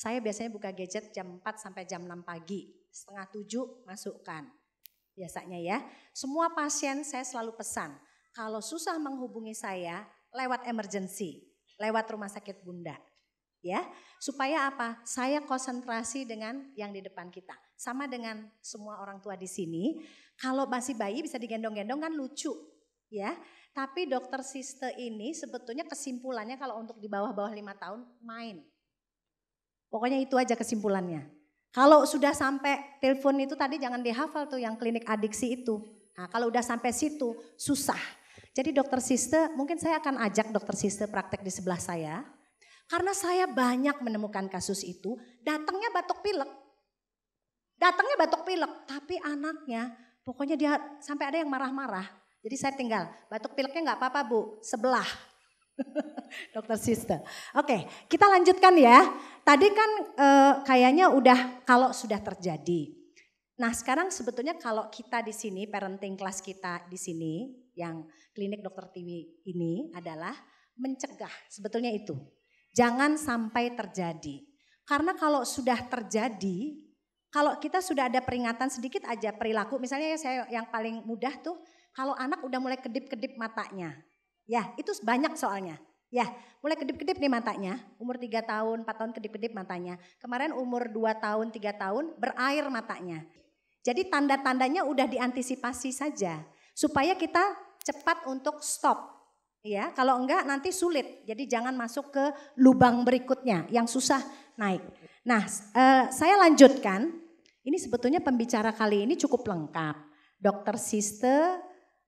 Saya biasanya buka gadget jam 4 sampai jam 6 pagi, setengah 7 masukkan biasanya ya. Semua pasien saya selalu pesan, kalau susah menghubungi saya lewat emergency, lewat rumah sakit bunda. Ya, supaya apa? Saya konsentrasi dengan yang di depan kita. Sama dengan semua orang tua di sini, kalau masih bayi bisa digendong-gendong kan lucu, ya. Tapi dokter sister ini sebetulnya kesimpulannya kalau untuk di bawah-bawah lima tahun main. Pokoknya itu aja kesimpulannya. Kalau sudah sampai telepon itu tadi jangan dihafal tuh yang klinik adiksi itu. Nah, kalau udah sampai situ susah. Jadi dokter Siste, mungkin saya akan ajak dokter Siste praktek di sebelah saya. Karena saya banyak menemukan kasus itu, datangnya batuk pilek. Datangnya batuk pilek, tapi anaknya pokoknya dia sampai ada yang marah-marah. Jadi saya tinggal, batuk pileknya nggak apa-apa bu, sebelah. dokter Siste. Oke, kita lanjutkan ya. Tadi kan e, kayaknya udah kalau sudah terjadi. Nah sekarang sebetulnya kalau kita di sini, parenting kelas kita di sini, yang klinik dokter Tiwi ini adalah mencegah sebetulnya itu. Jangan sampai terjadi. Karena kalau sudah terjadi, kalau kita sudah ada peringatan sedikit aja perilaku, misalnya ya saya yang paling mudah tuh, kalau anak udah mulai kedip-kedip matanya, ya itu banyak soalnya Ya, mulai kedip-kedip nih matanya. Umur 3 tahun, 4 tahun kedip-kedip matanya. Kemarin umur 2 tahun, 3 tahun berair matanya. Jadi tanda-tandanya udah diantisipasi saja supaya kita cepat untuk stop. Ya, kalau enggak nanti sulit. Jadi jangan masuk ke lubang berikutnya yang susah naik. Nah, eh, saya lanjutkan. Ini sebetulnya pembicara kali ini cukup lengkap. Dokter Siste,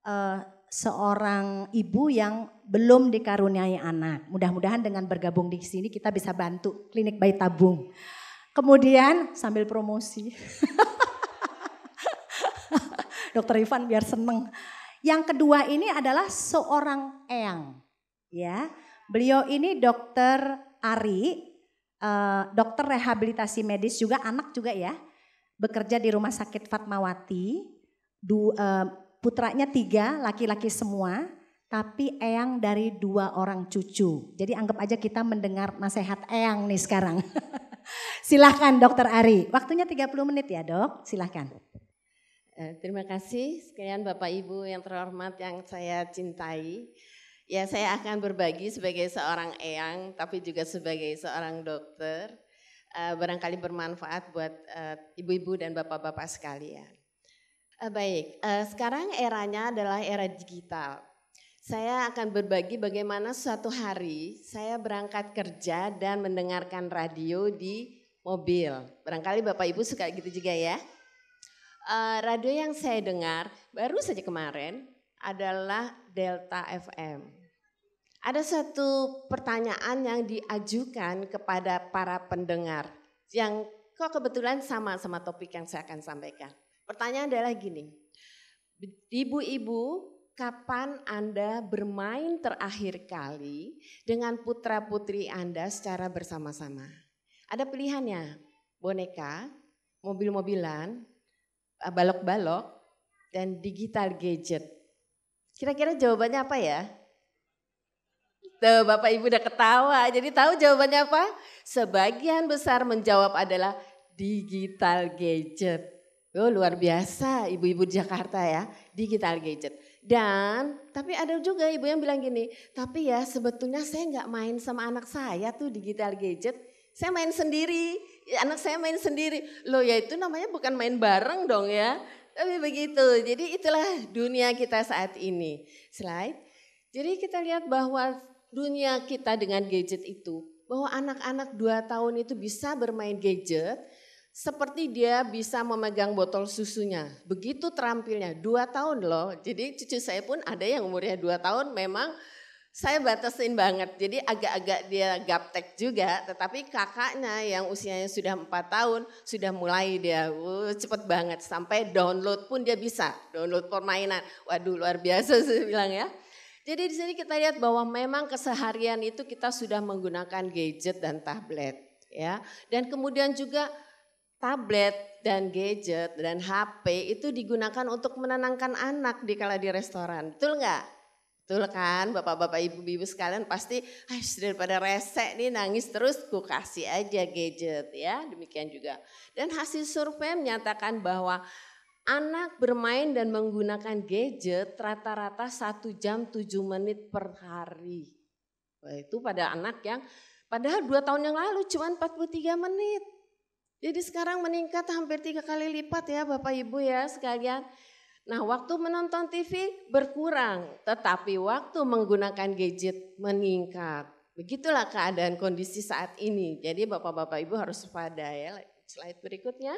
eh, seorang ibu yang belum dikaruniai anak. Mudah-mudahan dengan bergabung di sini kita bisa bantu klinik bayi tabung. Kemudian sambil promosi. Dokter Ivan biar seneng. Yang kedua ini adalah seorang eyang. Ya, beliau ini dokter Ari, eh, dokter rehabilitasi medis juga anak juga ya. Bekerja di rumah sakit Fatmawati, du, eh, putranya tiga, laki-laki semua, tapi Eyang dari dua orang cucu. Jadi anggap aja kita mendengar nasihat Eyang nih sekarang. silahkan dokter Ari, waktunya 30 menit ya dok, silahkan. Eh, terima kasih sekalian Bapak Ibu yang terhormat yang saya cintai. Ya saya akan berbagi sebagai seorang eyang tapi juga sebagai seorang dokter. Eh, barangkali bermanfaat buat eh, ibu-ibu dan bapak-bapak sekalian. Eh, baik, eh, sekarang eranya adalah era digital. Saya akan berbagi bagaimana suatu hari saya berangkat kerja dan mendengarkan radio di mobil. Barangkali Bapak Ibu suka gitu juga ya. Eh, radio yang saya dengar baru saja kemarin adalah Delta FM. Ada satu pertanyaan yang diajukan kepada para pendengar yang kok kebetulan sama sama topik yang saya akan sampaikan. Pertanyaan adalah gini, ibu-ibu kapan Anda bermain terakhir kali dengan putra putri Anda secara bersama-sama? Ada pilihannya, boneka, mobil-mobilan, eh, balok-balok, dan digital gadget. Kira-kira jawabannya apa ya? Tuh Bapak Ibu udah ketawa, jadi tahu jawabannya apa? Sebagian besar menjawab adalah digital gadget. Oh, luar biasa ibu-ibu Jakarta ya, digital gadget. Dan tapi ada juga ibu yang bilang gini, tapi ya sebetulnya saya nggak main sama anak saya tuh digital gadget, saya main sendiri, ya, anak saya main sendiri. Loh ya itu namanya bukan main bareng dong ya, tapi begitu. Jadi itulah dunia kita saat ini. Slide. Jadi kita lihat bahwa dunia kita dengan gadget itu, bahwa anak-anak dua tahun itu bisa bermain gadget, seperti dia bisa memegang botol susunya. Begitu terampilnya, dua tahun loh. Jadi cucu saya pun ada yang umurnya dua tahun memang saya batasin banget. Jadi agak-agak dia gaptek juga, tetapi kakaknya yang usianya sudah empat tahun sudah mulai dia uh, cepet banget sampai download pun dia bisa download permainan. Waduh luar biasa sih bilang ya. Jadi di sini kita lihat bahwa memang keseharian itu kita sudah menggunakan gadget dan tablet ya. Dan kemudian juga tablet dan gadget dan HP itu digunakan untuk menenangkan anak di kala di restoran. Betul nggak? Betul kan bapak-bapak ibu-ibu sekalian pasti daripada rese nih nangis terus ku kasih aja gadget ya demikian juga. Dan hasil survei menyatakan bahwa anak bermain dan menggunakan gadget rata-rata 1 jam 7 menit per hari. Wah, itu pada anak yang padahal dua tahun yang lalu cuma 43 menit. Jadi sekarang meningkat hampir tiga kali lipat ya Bapak Ibu ya sekalian. Nah waktu menonton TV berkurang, tetapi waktu menggunakan gadget meningkat. Begitulah keadaan kondisi saat ini. Jadi Bapak-Bapak Ibu harus pada ya. Slide berikutnya.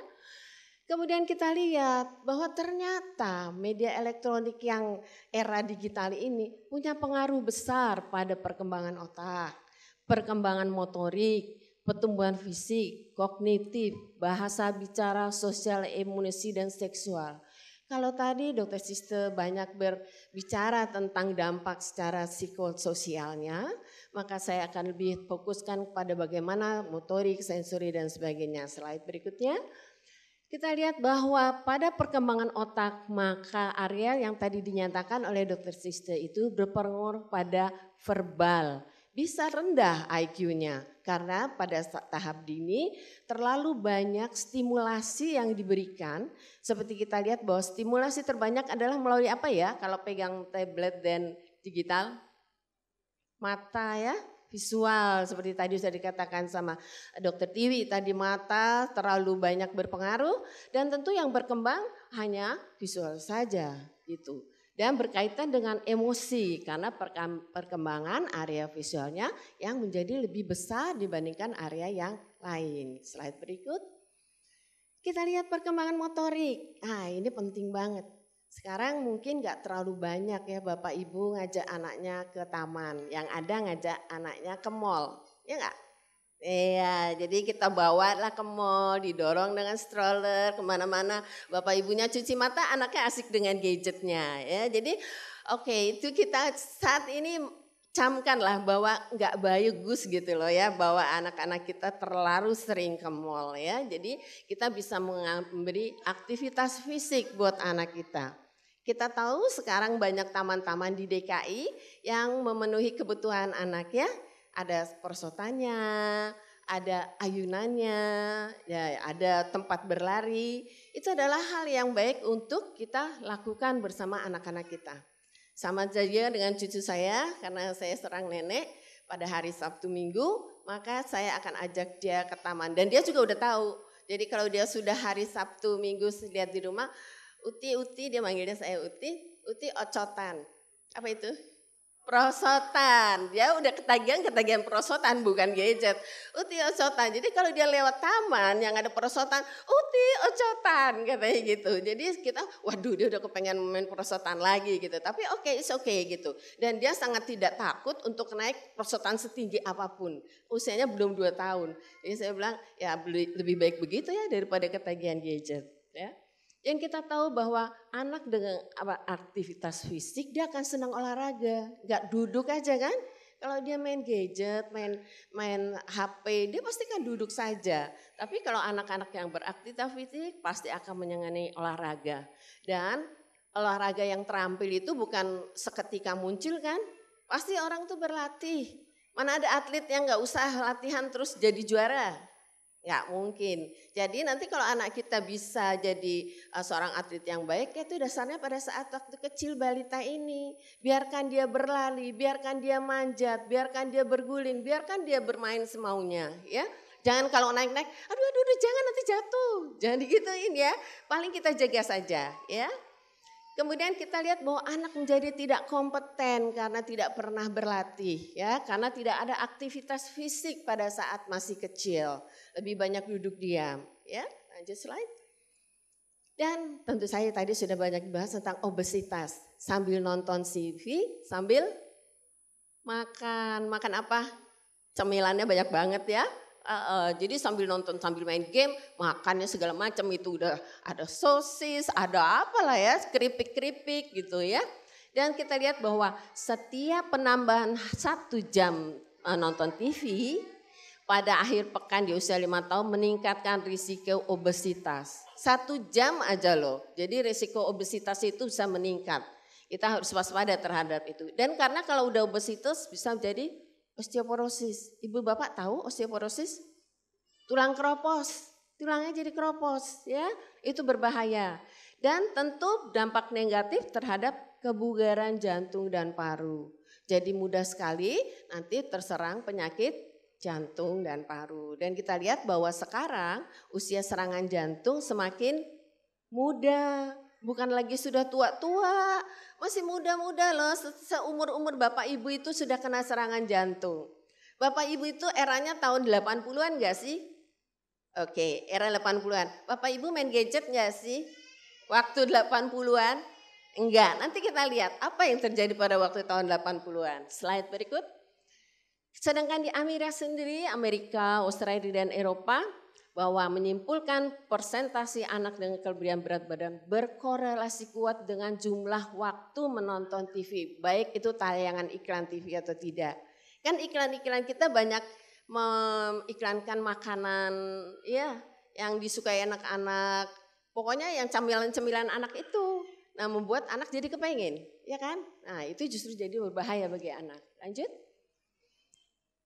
Kemudian kita lihat bahwa ternyata media elektronik yang era digital ini punya pengaruh besar pada perkembangan otak, perkembangan motorik, pertumbuhan fisik, kognitif, bahasa bicara, sosial, emosi, dan seksual. Kalau tadi dokter Siste banyak berbicara tentang dampak secara psikososialnya, maka saya akan lebih fokuskan kepada bagaimana motorik, sensori, dan sebagainya. Slide berikutnya. Kita lihat bahwa pada perkembangan otak maka area yang tadi dinyatakan oleh dokter Siste itu berpengaruh pada verbal. Bisa rendah IQ-nya. Karena pada tahap dini terlalu banyak stimulasi yang diberikan. Seperti kita lihat bahwa stimulasi terbanyak adalah melalui apa ya? Kalau pegang tablet dan digital, mata ya, visual seperti tadi sudah dikatakan sama dokter Tiwi tadi mata terlalu banyak berpengaruh dan tentu yang berkembang hanya visual saja gitu dan berkaitan dengan emosi karena perkembangan area visualnya yang menjadi lebih besar dibandingkan area yang lain. Slide berikut. Kita lihat perkembangan motorik. Nah ini penting banget. Sekarang mungkin nggak terlalu banyak ya Bapak Ibu ngajak anaknya ke taman. Yang ada ngajak anaknya ke mall. Ya nggak? Iya, jadi kita bawa lah ke mall, didorong dengan stroller kemana-mana. Bapak ibunya cuci mata, anaknya asik dengan gadgetnya. Ya, jadi oke okay, itu kita saat ini camkanlah bahwa nggak bagus gitu loh ya, bahwa anak-anak kita terlalu sering ke mall ya. Jadi kita bisa memberi aktivitas fisik buat anak kita. Kita tahu sekarang banyak taman-taman di DKI yang memenuhi kebutuhan anak ya ada persotanya, ada ayunannya, ya ada tempat berlari. Itu adalah hal yang baik untuk kita lakukan bersama anak-anak kita. Sama saja dengan cucu saya, karena saya serang nenek pada hari Sabtu Minggu, maka saya akan ajak dia ke taman. Dan dia juga udah tahu. Jadi kalau dia sudah hari Sabtu Minggu lihat di rumah, Uti, Uti, dia manggilnya saya Uti, Uti ocotan. Apa itu? Prosotan, dia udah ketagihan ketagihan prosotan bukan gadget. Uti ocotan, jadi kalau dia lewat taman yang ada prosotan, uti ocotan katanya gitu. Jadi kita, waduh dia udah kepengen main prosotan lagi gitu. Tapi oke, okay, oke okay gitu. Dan dia sangat tidak takut untuk naik prosotan setinggi apapun. Usianya belum dua tahun. Jadi saya bilang ya lebih baik begitu ya daripada ketagihan gadget. Yang kita tahu bahwa anak dengan aktivitas fisik dia akan senang olahraga, nggak duduk aja kan? Kalau dia main gadget, main main HP, dia pasti kan duduk saja. Tapi kalau anak-anak yang beraktivitas fisik pasti akan menyenangi olahraga. Dan olahraga yang terampil itu bukan seketika muncul kan? Pasti orang tuh berlatih. Mana ada atlet yang nggak usah latihan terus jadi juara? nggak mungkin. Jadi nanti kalau anak kita bisa jadi eh, seorang atlet yang baik, ya itu dasarnya pada saat waktu kecil balita ini. Biarkan dia berlari, biarkan dia manjat, biarkan dia berguling, biarkan dia bermain semaunya ya. Jangan kalau naik-naik, aduh, aduh, aduh, jangan nanti jatuh. Jangan digituin ya. Paling kita jaga saja ya. Kemudian kita lihat bahwa anak menjadi tidak kompeten karena tidak pernah berlatih ya, karena tidak ada aktivitas fisik pada saat masih kecil, lebih banyak duduk diam ya. Lanjut slide. Dan tentu saya tadi sudah banyak bahas tentang obesitas, sambil nonton TV, sambil makan, makan apa? Cemilannya banyak banget ya. Uh, uh, jadi sambil nonton sambil main game makannya segala macam itu udah ada sosis, ada apalah ya, keripik-keripik gitu ya. Dan kita lihat bahwa setiap penambahan satu jam uh, nonton TV pada akhir pekan di usia lima tahun meningkatkan risiko obesitas. Satu jam aja loh. Jadi risiko obesitas itu bisa meningkat. Kita harus waspada terhadap itu. Dan karena kalau udah obesitas bisa jadi osteoporosis. Ibu bapak tahu osteoporosis? Tulang keropos, tulangnya jadi keropos ya, itu berbahaya. Dan tentu dampak negatif terhadap kebugaran jantung dan paru. Jadi mudah sekali nanti terserang penyakit jantung dan paru. Dan kita lihat bahwa sekarang usia serangan jantung semakin muda, bukan lagi sudah tua-tua, masih muda-muda loh, seumur-umur Bapak Ibu itu sudah kena serangan jantung. Bapak Ibu itu eranya tahun 80-an gak sih? Oke, era 80-an. Bapak Ibu main gadget gak sih? Waktu 80-an? Enggak, nanti kita lihat apa yang terjadi pada waktu tahun 80-an. Slide berikut. Sedangkan di Amerika sendiri, Amerika, Australia dan Eropa, bahwa menyimpulkan persentasi anak dengan kelebihan berat badan berkorelasi kuat dengan jumlah waktu menonton TV, baik itu tayangan iklan TV atau tidak. Kan iklan-iklan kita banyak mengiklankan makanan ya yang disukai anak-anak. Pokoknya yang camilan-camilan anak itu. Nah membuat anak jadi kepengen, ya kan? Nah itu justru jadi berbahaya bagi anak. Lanjut.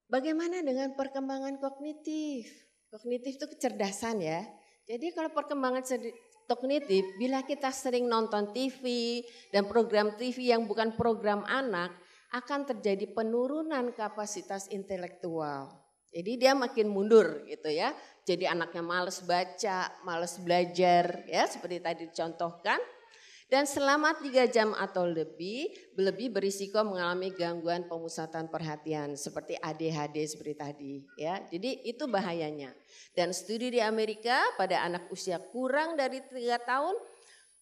Bagaimana dengan perkembangan kognitif? Kognitif itu kecerdasan ya. Jadi kalau perkembangan kognitif, bila kita sering nonton TV dan program TV yang bukan program anak, akan terjadi penurunan kapasitas intelektual. Jadi dia makin mundur gitu ya. Jadi anaknya males baca, males belajar ya seperti tadi dicontohkan. Dan selama tiga jam atau lebih, lebih berisiko mengalami gangguan pemusatan perhatian seperti ADHD seperti tadi. ya. Jadi itu bahayanya. Dan studi di Amerika pada anak usia kurang dari tiga tahun,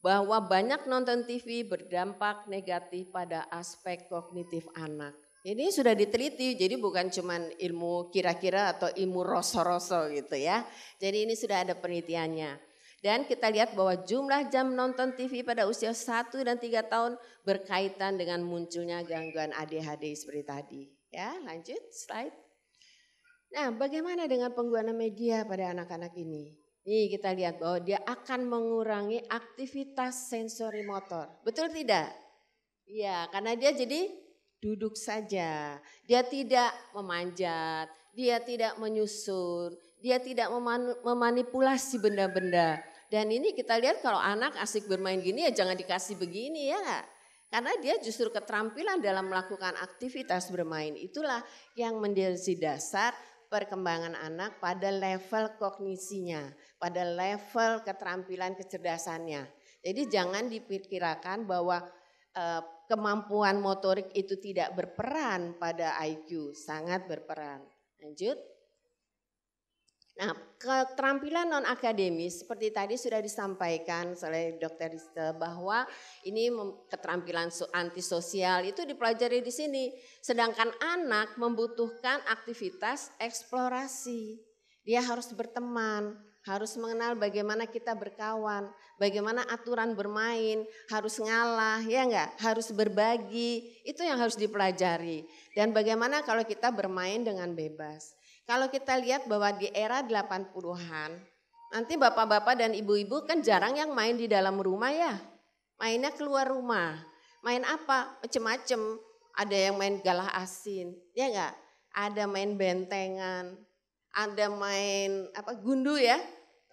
bahwa banyak nonton TV berdampak negatif pada aspek kognitif anak. Ini sudah diteliti, jadi bukan cuma ilmu kira-kira atau ilmu rosso-rosso gitu ya. Jadi ini sudah ada penelitiannya. Dan kita lihat bahwa jumlah jam nonton TV pada usia 1 dan 3 tahun berkaitan dengan munculnya gangguan ADHD seperti tadi. Ya, lanjut slide. Nah, bagaimana dengan penggunaan media pada anak-anak ini? Nih kita lihat bahwa dia akan mengurangi aktivitas sensori motor. Betul tidak? Iya, karena dia jadi duduk saja. Dia tidak memanjat, dia tidak menyusun, dia tidak memanipulasi benda-benda. Dan ini kita lihat kalau anak asik bermain gini ya jangan dikasih begini ya enggak? Karena dia justru keterampilan dalam melakukan aktivitas bermain itulah yang menjadi dasar perkembangan anak pada level kognisinya, pada level keterampilan kecerdasannya. Jadi jangan dipikirkan bahwa e, kemampuan motorik itu tidak berperan pada IQ, sangat berperan. Lanjut. Nah, keterampilan non akademis seperti tadi sudah disampaikan oleh Dr. Rista bahwa ini keterampilan antisosial itu dipelajari di sini. Sedangkan anak membutuhkan aktivitas eksplorasi. Dia harus berteman, harus mengenal bagaimana kita berkawan, bagaimana aturan bermain, harus ngalah, ya enggak? Harus berbagi, itu yang harus dipelajari. Dan bagaimana kalau kita bermain dengan bebas. Kalau kita lihat bahwa di era 80-an, nanti bapak-bapak dan ibu-ibu kan jarang yang main di dalam rumah ya. Mainnya keluar rumah. Main apa? Macem-macem. Ada yang main galah asin, ya enggak? Ada main bentengan, ada main apa gundu ya,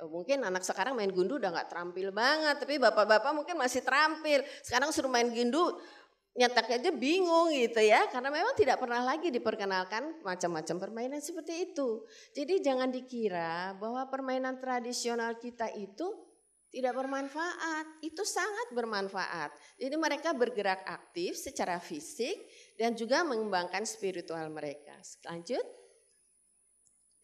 mungkin anak sekarang main gundu udah nggak terampil banget, tapi bapak-bapak mungkin masih terampil. Sekarang suruh main gundu, nyetaknya aja bingung gitu ya karena memang tidak pernah lagi diperkenalkan macam-macam permainan seperti itu. Jadi jangan dikira bahwa permainan tradisional kita itu tidak bermanfaat, itu sangat bermanfaat. Jadi mereka bergerak aktif secara fisik dan juga mengembangkan spiritual mereka. Lanjut.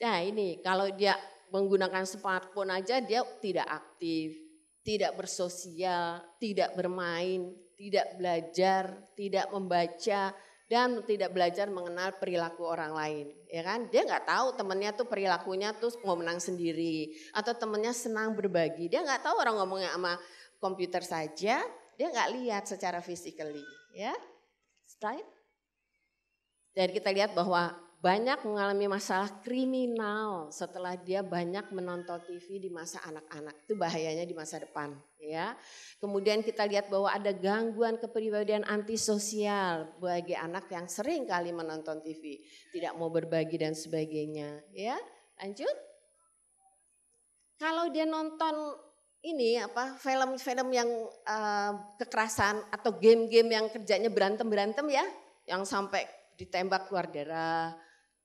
Nah ini kalau dia menggunakan smartphone aja dia tidak aktif, tidak bersosial, tidak bermain, tidak belajar, tidak membaca, dan tidak belajar mengenal perilaku orang lain, ya kan? Dia nggak tahu temennya tuh perilakunya tuh mau menang sendiri atau temennya senang berbagi. Dia nggak tahu orang ngomongnya sama komputer saja, dia nggak lihat secara physically, ya. Slide. Dan kita lihat bahwa banyak mengalami masalah kriminal setelah dia banyak menonton TV di masa anak-anak. Itu bahayanya di masa depan, ya. Kemudian kita lihat bahwa ada gangguan kepribadian antisosial bagi anak yang sering kali menonton TV, tidak mau berbagi dan sebagainya, ya. Lanjut. Kalau dia nonton ini apa film-film yang uh, kekerasan atau game-game yang kerjanya berantem-berantem ya, yang sampai ditembak keluar darah,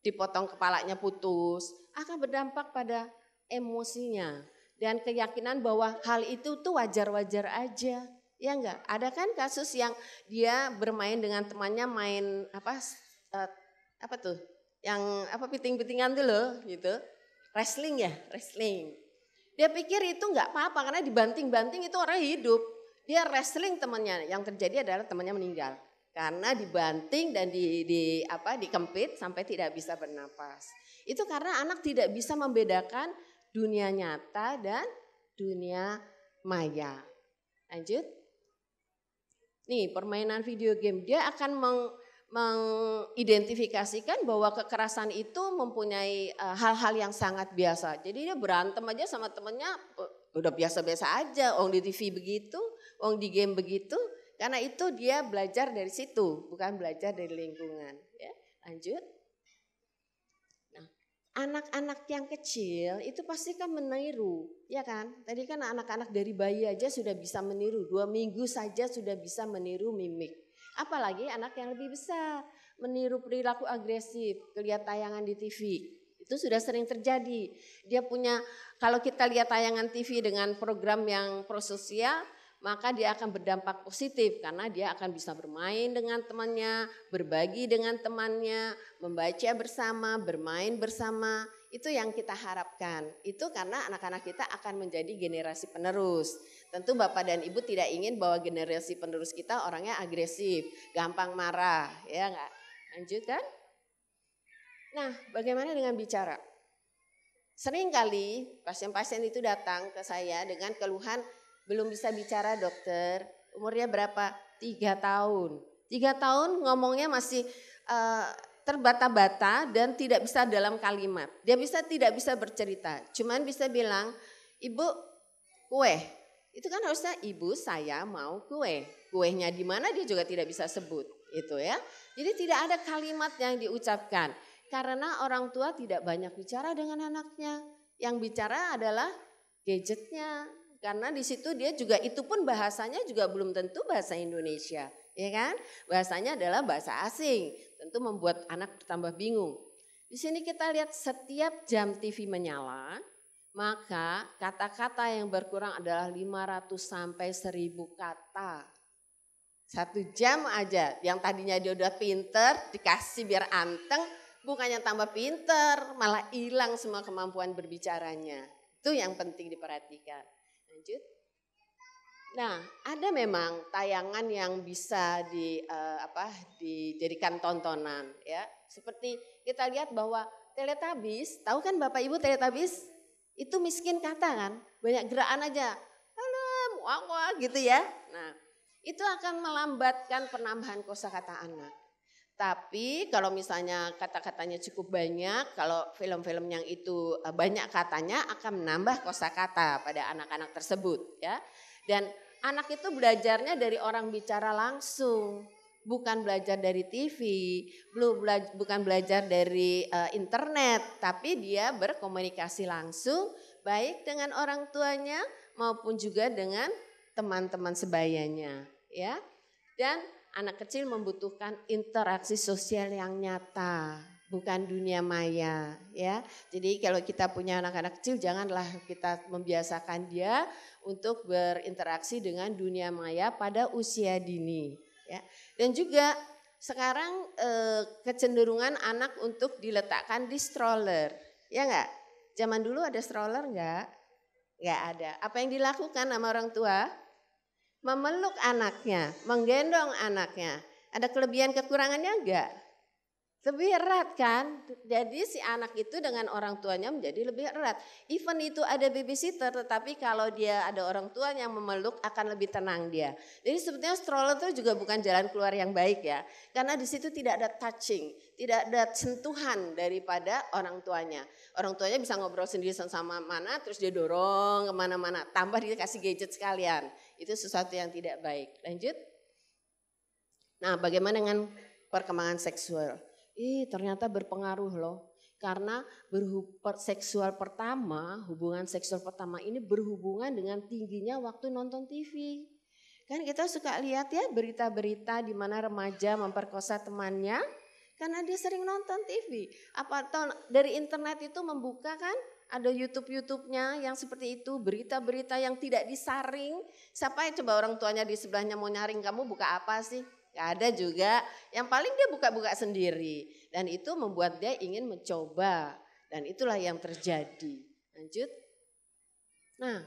dipotong kepalanya putus, akan berdampak pada emosinya dan keyakinan bahwa hal itu tuh wajar-wajar aja. Ya enggak? Ada kan kasus yang dia bermain dengan temannya main apa uh, apa tuh? Yang apa piting-pitingan tuh loh gitu. Wrestling ya, wrestling. Dia pikir itu enggak apa-apa karena dibanting-banting itu orang hidup. Dia wrestling temannya, yang terjadi adalah temannya meninggal karena dibanting dan di, di apa dikempit sampai tidak bisa bernapas. Itu karena anak tidak bisa membedakan dunia nyata dan dunia maya. Lanjut. Nih, permainan video game dia akan meng, mengidentifikasikan bahwa kekerasan itu mempunyai e, hal-hal yang sangat biasa. Jadi dia berantem aja sama temennya oh, udah biasa-biasa aja, orang di TV begitu, orang di game begitu karena itu dia belajar dari situ, bukan belajar dari lingkungan. Ya, lanjut. Nah, anak-anak yang kecil itu pasti kan meniru, ya kan? Tadi kan anak-anak dari bayi aja sudah bisa meniru, dua minggu saja sudah bisa meniru mimik. Apalagi anak yang lebih besar, meniru perilaku agresif, kelihatan tayangan di TV, itu sudah sering terjadi. Dia punya, kalau kita lihat tayangan TV dengan program yang prososial, maka dia akan berdampak positif karena dia akan bisa bermain dengan temannya, berbagi dengan temannya, membaca bersama, bermain bersama. Itu yang kita harapkan. Itu karena anak-anak kita akan menjadi generasi penerus. Tentu Bapak dan Ibu tidak ingin bahwa generasi penerus kita orangnya agresif, gampang marah, ya enggak? Lanjut kan? Nah, bagaimana dengan bicara? Sering pasien-pasien itu datang ke saya dengan keluhan belum bisa bicara dokter, umurnya berapa? Tiga tahun. Tiga tahun ngomongnya masih uh, terbata-bata dan tidak bisa dalam kalimat. Dia bisa tidak bisa bercerita, cuman bisa bilang, ibu kue. Itu kan harusnya ibu saya mau kue. Kuenya di mana dia juga tidak bisa sebut itu ya. Jadi tidak ada kalimat yang diucapkan karena orang tua tidak banyak bicara dengan anaknya. Yang bicara adalah gadgetnya, karena di situ dia juga itu pun bahasanya juga belum tentu bahasa Indonesia, ya kan? Bahasanya adalah bahasa asing, tentu membuat anak bertambah bingung. Di sini kita lihat setiap jam TV menyala, maka kata-kata yang berkurang adalah 500 sampai 1000 kata. Satu jam aja, yang tadinya dia udah pinter, dikasih biar anteng, bukannya tambah pinter, malah hilang semua kemampuan berbicaranya. Itu yang penting diperhatikan. Lanjut. Nah, ada memang tayangan yang bisa di uh, apa dijadikan tontonan ya. Seperti kita lihat bahwa teletabis, tahu kan Bapak Ibu teletabis? Itu miskin kata kan, banyak gerakan aja. Halo, wah, wah gitu ya. Nah, itu akan melambatkan penambahan kosakata anak. Tapi kalau misalnya kata-katanya cukup banyak, kalau film-film yang itu eh, banyak katanya akan menambah kosakata pada anak-anak tersebut ya. Dan anak itu belajarnya dari orang bicara langsung, bukan belajar dari TV, bukan belajar dari eh, internet, tapi dia berkomunikasi langsung baik dengan orang tuanya maupun juga dengan teman-teman sebayanya ya. Dan anak kecil membutuhkan interaksi sosial yang nyata, bukan dunia maya, ya. Jadi kalau kita punya anak-anak kecil janganlah kita membiasakan dia untuk berinteraksi dengan dunia maya pada usia dini, ya. Dan juga sekarang e, kecenderungan anak untuk diletakkan di stroller, ya enggak? Zaman dulu ada stroller enggak? Enggak ada. Apa yang dilakukan sama orang tua? memeluk anaknya, menggendong anaknya. Ada kelebihan kekurangannya enggak? Lebih erat kan? Jadi si anak itu dengan orang tuanya menjadi lebih erat. Even itu ada babysitter tetapi kalau dia ada orang tua yang memeluk akan lebih tenang dia. Jadi sebetulnya stroller itu juga bukan jalan keluar yang baik ya. Karena di situ tidak ada touching, tidak ada sentuhan daripada orang tuanya. Orang tuanya bisa ngobrol sendiri sama mana terus dia dorong kemana-mana. Tambah dia kasih gadget sekalian itu sesuatu yang tidak baik. Lanjut. Nah, bagaimana dengan perkembangan seksual? Ih, ternyata berpengaruh loh. Karena berhubungan seksual pertama, hubungan seksual pertama ini berhubungan dengan tingginya waktu nonton TV. Kan kita suka lihat ya berita-berita di mana remaja memperkosa temannya karena dia sering nonton TV. Apa atau dari internet itu membuka kan ada YouTube-YouTube-nya yang seperti itu, berita-berita yang tidak disaring. Siapa yang coba orang tuanya di sebelahnya mau nyaring kamu buka apa sih? Gak ada juga. Yang paling dia buka-buka sendiri. Dan itu membuat dia ingin mencoba. Dan itulah yang terjadi. Lanjut. Nah,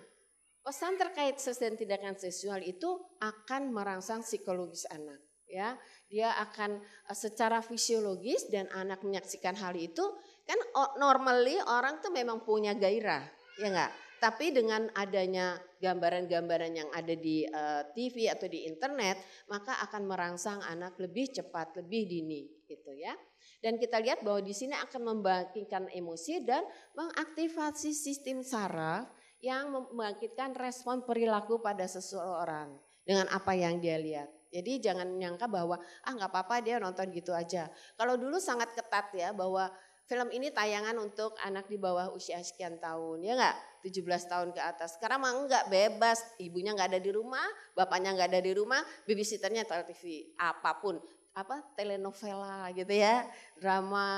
pesan terkait dan tindakan seksual itu akan merangsang psikologis anak. Ya, dia akan eh, secara fisiologis dan anak menyaksikan hal itu Kan normally orang tuh memang punya gairah, ya enggak? Tapi dengan adanya gambaran-gambaran yang ada di uh, eh, TV atau di internet, maka akan merangsang anak lebih cepat, lebih dini, gitu ya. Dan kita lihat bahwa di sini akan membangkitkan emosi dan mengaktifasi sistem saraf yang membangkitkan respon perilaku pada seseorang dengan apa yang dia lihat. Jadi jangan nyangka bahwa ah nggak apa-apa dia nonton gitu aja. Kalau dulu sangat ketat ya bahwa film ini tayangan untuk anak di bawah usia sekian tahun, ya enggak? 17 tahun ke atas. Sekarang mah enggak bebas, ibunya enggak ada di rumah, bapaknya enggak ada di rumah, babysitternya tele TV, apapun apa telenovela gitu ya drama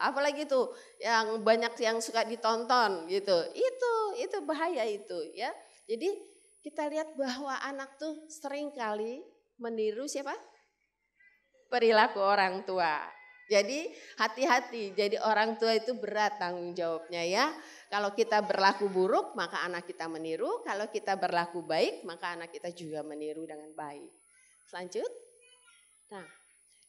apalagi itu yang banyak yang suka ditonton gitu itu itu bahaya itu ya jadi kita lihat bahwa anak tuh sering kali meniru siapa perilaku orang tua jadi hati-hati, jadi orang tua itu berat tanggung jawabnya ya. Kalau kita berlaku buruk maka anak kita meniru, kalau kita berlaku baik maka anak kita juga meniru dengan baik. Selanjut. Nah,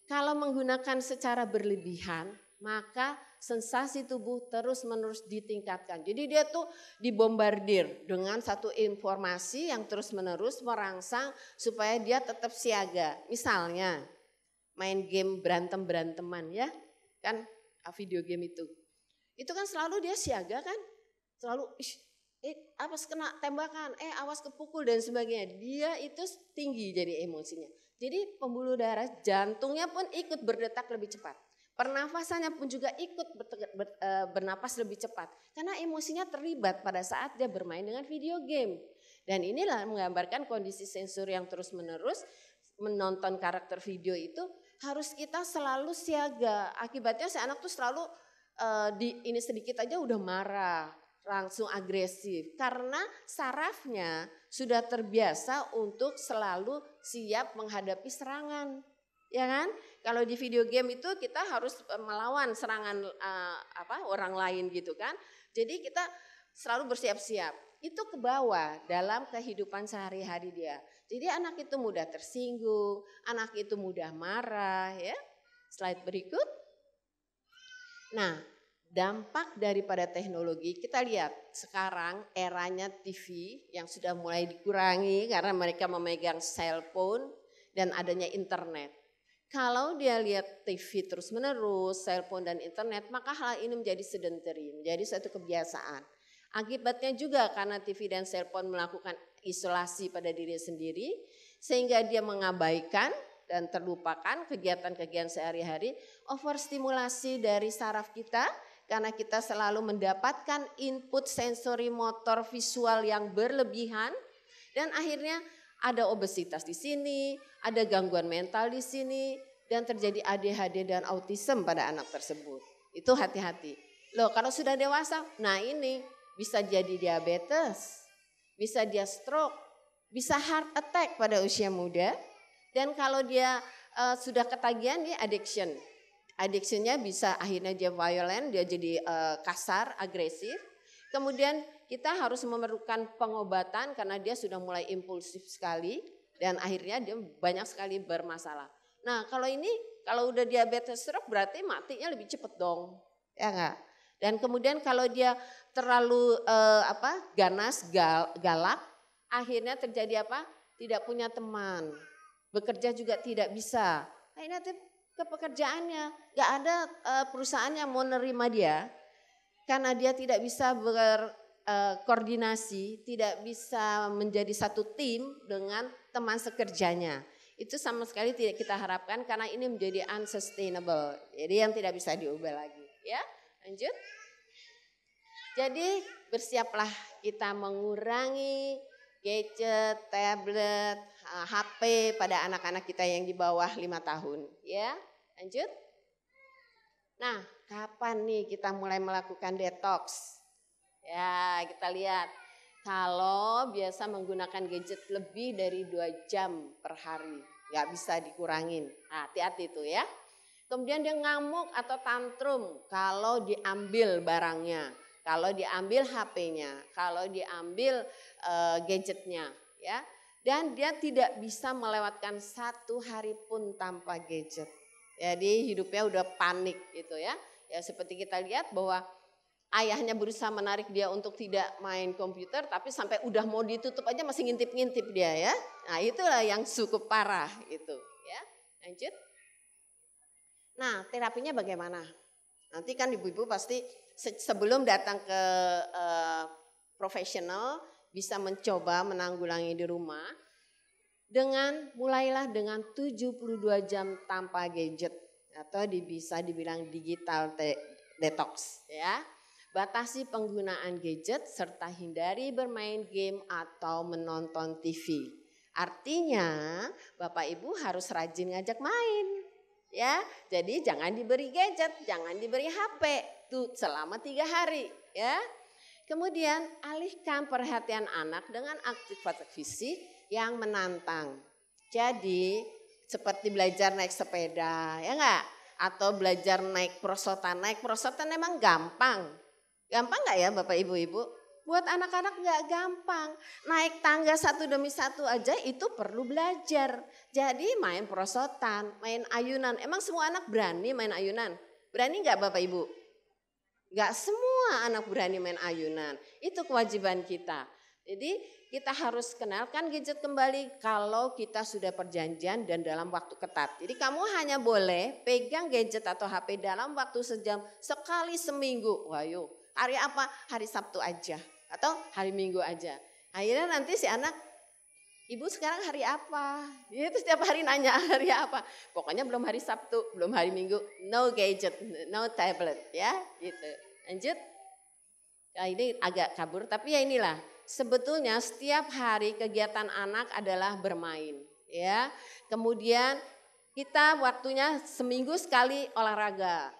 kalau menggunakan secara berlebihan maka sensasi tubuh terus-menerus ditingkatkan. Jadi dia tuh dibombardir dengan satu informasi yang terus-menerus merangsang supaya dia tetap siaga. Misalnya, main game berantem-beranteman ya. Kan ah, video game itu. Itu kan selalu dia siaga kan. Selalu eh apa kena tembakan, eh awas kepukul dan sebagainya. Dia itu tinggi jadi emosinya. Jadi pembuluh darah jantungnya pun ikut berdetak lebih cepat. Pernafasannya pun juga ikut ber, ber, eh, bernapas lebih cepat. Karena emosinya terlibat pada saat dia bermain dengan video game. Dan inilah menggambarkan kondisi sensor yang terus menerus menonton karakter video itu harus kita selalu siaga. Akibatnya si anak tuh selalu uh, di ini sedikit aja udah marah, langsung agresif karena sarafnya sudah terbiasa untuk selalu siap menghadapi serangan. Ya kan? Kalau di video game itu kita harus eh, melawan serangan uh, apa orang lain gitu kan. Jadi kita selalu bersiap-siap. Itu ke bawah dalam kehidupan sehari-hari dia. Jadi anak itu mudah tersinggung, anak itu mudah marah ya. Slide berikut. Nah, dampak daripada teknologi kita lihat sekarang eranya TV yang sudah mulai dikurangi karena mereka memegang cellphone dan adanya internet. Kalau dia lihat TV terus-menerus, cellphone dan internet, maka hal ini menjadi sedentary, menjadi suatu kebiasaan. Akibatnya juga karena TV dan cellphone melakukan isolasi pada diri sendiri sehingga dia mengabaikan dan terlupakan kegiatan-kegiatan sehari-hari, overstimulasi dari saraf kita karena kita selalu mendapatkan input sensori motor visual yang berlebihan dan akhirnya ada obesitas di sini, ada gangguan mental di sini dan terjadi ADHD dan autism pada anak tersebut. Itu hati-hati. Loh, kalau sudah dewasa, nah ini bisa jadi diabetes, bisa dia stroke, bisa heart attack pada usia muda. Dan kalau dia uh, sudah ketagihan dia addiction. Addictionnya bisa akhirnya dia violent, dia jadi uh, kasar, agresif. Kemudian kita harus memerlukan pengobatan karena dia sudah mulai impulsif sekali dan akhirnya dia banyak sekali bermasalah. Nah kalau ini kalau udah diabetes stroke berarti matinya lebih cepet dong, ya enggak? Dan kemudian kalau dia terlalu eh, apa ganas gal, galak akhirnya terjadi apa tidak punya teman bekerja juga tidak bisa akhirnya ke pekerjaannya nggak ada eh, perusahaan yang mau nerima dia karena dia tidak bisa berkoordinasi eh, tidak bisa menjadi satu tim dengan teman sekerjanya itu sama sekali tidak kita harapkan karena ini menjadi unsustainable. Jadi yang tidak bisa diubah lagi, ya. Lanjut. Jadi bersiaplah kita mengurangi gadget, tablet, HP eh, pada anak-anak kita yang di bawah lima tahun. Ya, lanjut. Nah, kapan nih kita mulai melakukan detox? Ya, kita lihat. Kalau biasa menggunakan gadget lebih dari dua jam per hari, nggak bisa dikurangin. Nah, hati-hati tuh ya. Kemudian dia ngamuk atau tantrum kalau diambil barangnya kalau diambil HP-nya, kalau diambil e, gadgetnya, ya. Dan dia tidak bisa melewatkan satu hari pun tanpa gadget. Jadi hidupnya udah panik gitu ya. Ya seperti kita lihat bahwa ayahnya berusaha menarik dia untuk tidak main komputer, tapi sampai udah mau ditutup aja masih ngintip-ngintip dia ya. Nah itulah yang cukup parah itu ya. Lanjut. Nah terapinya bagaimana? Nanti kan ibu-ibu pasti sebelum datang ke uh, profesional bisa mencoba menanggulangi di rumah dengan mulailah dengan 72 jam tanpa gadget atau bisa dibilang digital detox ya. Batasi penggunaan gadget serta hindari bermain game atau menonton TV. Artinya Bapak Ibu harus rajin ngajak main ya. Jadi jangan diberi gadget, jangan diberi HP tuh selama tiga hari ya. Kemudian alihkan perhatian anak dengan aktivitas fisik yang menantang. Jadi seperti belajar naik sepeda ya enggak? Atau belajar naik prosotan. Naik prosotan memang gampang. Gampang enggak ya Bapak Ibu-Ibu? Buat anak-anak nggak gampang. Naik tangga satu demi satu aja itu perlu belajar. Jadi main prosotan main ayunan. Emang semua anak berani main ayunan? Berani nggak Bapak Ibu? Nggak semua anak berani main ayunan. Itu kewajiban kita. Jadi kita harus kenalkan gadget kembali kalau kita sudah perjanjian dan dalam waktu ketat. Jadi kamu hanya boleh pegang gadget atau HP dalam waktu sejam sekali seminggu. Wah yuk, hari apa? Hari Sabtu aja atau hari Minggu aja. Akhirnya nanti si anak, ibu sekarang hari apa? Dia itu setiap hari nanya hari apa. Pokoknya belum hari Sabtu, belum hari Minggu, no gadget, no tablet ya gitu. Lanjut. Nah, ini agak kabur tapi ya inilah sebetulnya setiap hari kegiatan anak adalah bermain ya. Kemudian kita waktunya seminggu sekali olahraga.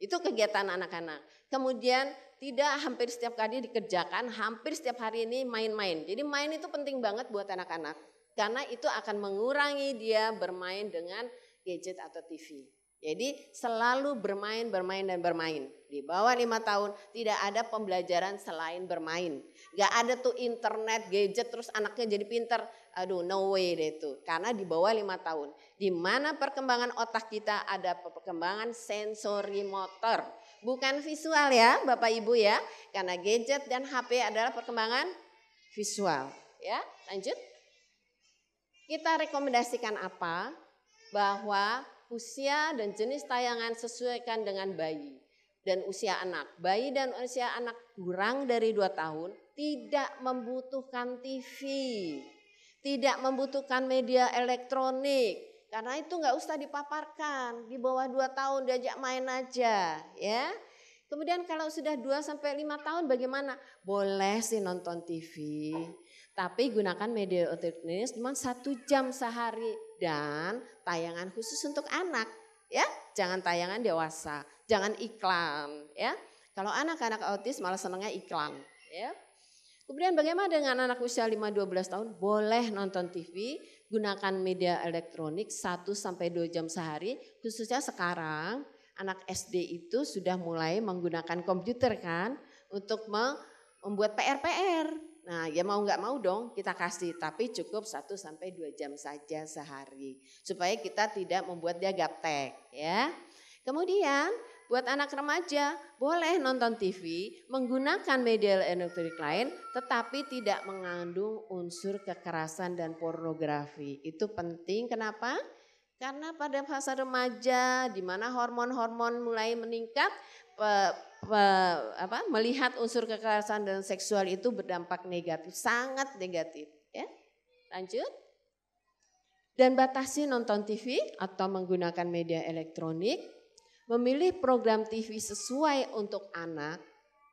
Itu kegiatan anak-anak. Kemudian tidak hampir setiap kali dikerjakan, hampir setiap hari ini main-main. Jadi main itu penting banget buat anak-anak karena itu akan mengurangi dia bermain dengan gadget atau TV. Jadi selalu bermain, bermain, dan bermain. Di bawah lima tahun tidak ada pembelajaran selain bermain. Gak ada tuh internet, gadget, terus anaknya jadi pinter. Aduh no way deh itu. Karena di bawah lima tahun. Di mana perkembangan otak kita ada perkembangan sensori motor bukan visual ya Bapak Ibu ya. Karena gadget dan HP adalah perkembangan visual. Ya, lanjut. Kita rekomendasikan apa? Bahwa usia dan jenis tayangan sesuaikan dengan bayi dan usia anak. Bayi dan usia anak kurang dari 2 tahun tidak membutuhkan TV, tidak membutuhkan media elektronik, karena itu nggak usah dipaparkan, di bawah dua tahun diajak main aja ya. Kemudian kalau sudah 2 sampai lima tahun bagaimana? Boleh sih nonton TV, tapi gunakan media alternatif cuma satu jam sehari dan tayangan khusus untuk anak ya. Jangan tayangan dewasa, jangan iklan ya. Kalau anak-anak autis malah senangnya iklan ya. Kemudian bagaimana dengan anak usia 5-12 tahun? Boleh nonton TV, gunakan media elektronik 1-2 jam sehari. Khususnya sekarang anak SD itu sudah mulai menggunakan komputer kan untuk membuat PR-PR. Nah ya mau nggak mau dong kita kasih tapi cukup 1-2 jam saja sehari. Supaya kita tidak membuat dia gaptek ya. Kemudian Buat anak remaja, boleh nonton TV menggunakan media elektronik lain tetapi tidak mengandung unsur kekerasan dan pornografi. Itu penting kenapa? Karena pada fase remaja di mana hormon-hormon mulai meningkat, pe, pe, apa, melihat unsur kekerasan dan seksual itu berdampak negatif, sangat negatif. Ya, lanjut. Dan batasi nonton TV atau menggunakan media elektronik Memilih program TV sesuai untuk anak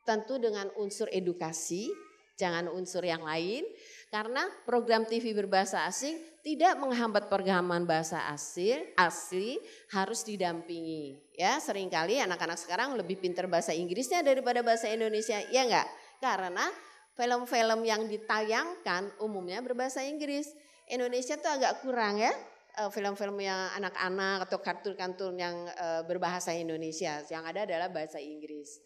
tentu dengan unsur edukasi, jangan unsur yang lain karena program TV berbahasa asing tidak menghambat pergaman bahasa asing asli harus didampingi ya seringkali anak-anak sekarang lebih pintar bahasa Inggrisnya daripada bahasa Indonesia ya enggak karena film-film yang ditayangkan umumnya berbahasa Inggris Indonesia tuh agak kurang ya Eh, film-film yang anak-anak atau kartun-kartun yang uh, berbahasa Indonesia. Yang ada adalah bahasa Inggris.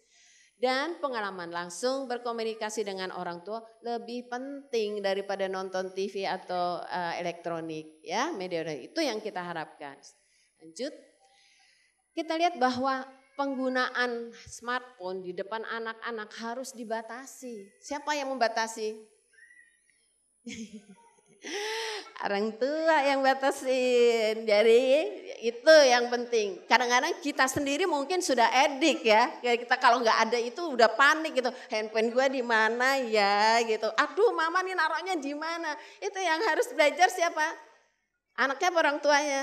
Dan pengalaman langsung berkomunikasi dengan orang tua lebih penting daripada nonton TV atau uh, elektronik ya media itu yang kita harapkan. Lanjut. Kita lihat bahwa penggunaan smartphone di depan anak-anak harus dibatasi. Siapa yang membatasi? Orang tua yang batasin. Jadi itu yang penting. Kadang-kadang kita sendiri mungkin sudah edik ya. ya kita kalau nggak ada itu udah panik gitu. Handphone gue di mana ya gitu. Aduh mama nih naruhnya di mana. Itu yang harus belajar siapa? Anaknya apa orang tuanya?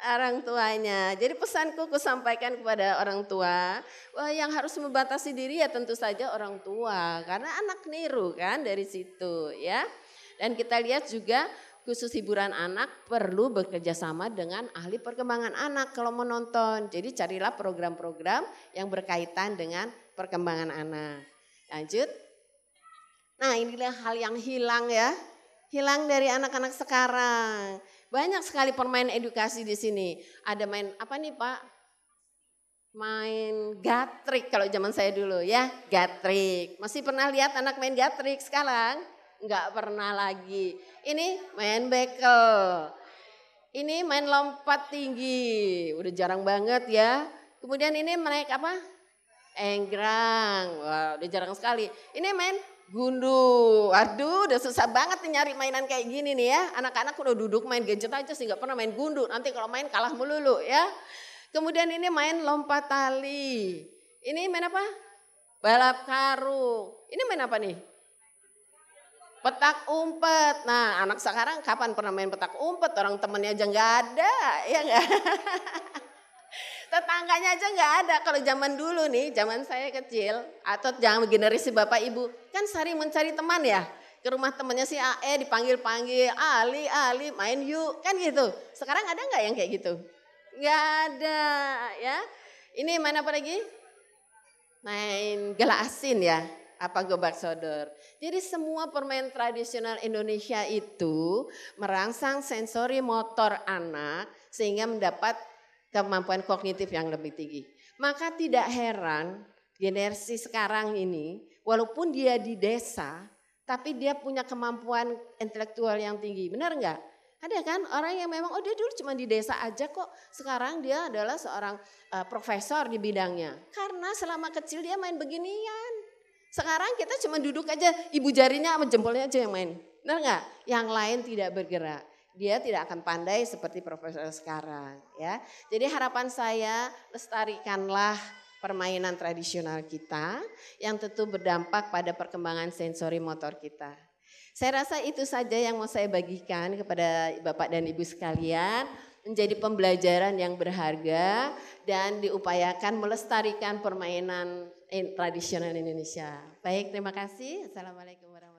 orang tuanya. Jadi pesanku ku sampaikan kepada orang tua, wah yang harus membatasi diri ya tentu saja orang tua karena anak niru kan dari situ ya. Dan kita lihat juga khusus hiburan anak perlu bekerja sama dengan ahli perkembangan anak kalau menonton. Jadi carilah program-program yang berkaitan dengan perkembangan anak. Lanjut. Nah inilah hal yang hilang ya. Hilang dari anak-anak sekarang. Banyak sekali permainan edukasi di sini. Ada main apa nih Pak? main gatrik kalau zaman saya dulu ya, gatrik. Masih pernah lihat anak main gatrik sekarang? nggak pernah lagi. Ini main bekel. Ini main lompat tinggi, udah jarang banget ya. Kemudian ini naik apa? Enggrang, wah udah jarang sekali. Ini main gundu, aduh udah susah banget nyari mainan kayak gini nih ya. Anak-anak udah duduk main gadget aja sih nggak pernah main gundu. Nanti kalau main kalah melulu ya. Kemudian ini main lompat tali. Ini main apa? Balap karung. Ini main apa nih? Petak umpet. Nah anak sekarang kapan pernah main petak umpet? Orang temennya aja nggak ada, ya nggak? Tetangganya aja nggak ada. Kalau zaman dulu nih, zaman saya kecil atau jangan generasi bapak ibu, kan sering mencari teman ya. Ke rumah temennya si AE dipanggil-panggil, Ali, Ali main yuk, kan gitu. Sekarang ada nggak yang kayak gitu? Nggak ada ya. Ini mana apa lagi? Main gela asin ya apa gobak sodor. Jadi semua permain tradisional Indonesia itu merangsang sensori motor anak sehingga mendapat kemampuan kognitif yang lebih tinggi. Maka tidak heran generasi sekarang ini walaupun dia di desa tapi dia punya kemampuan intelektual yang tinggi. Benar enggak? Ada kan orang yang memang oh dia dulu cuma di desa aja kok sekarang dia adalah seorang uh, profesor di bidangnya. Karena selama kecil dia main beginian sekarang kita cuma duduk aja, ibu jarinya sama jempolnya aja yang main. Benar nggak? Yang lain tidak bergerak. Dia tidak akan pandai seperti profesor sekarang. ya. Jadi harapan saya lestarikanlah permainan tradisional kita yang tentu berdampak pada perkembangan sensori motor kita. Saya rasa itu saja yang mau saya bagikan kepada Bapak dan Ibu sekalian menjadi pembelajaran yang berharga dan diupayakan melestarikan permainan tradisional Indonesia. Baik, terima kasih. Assalamualaikum warahmatullahi wabarakatuh.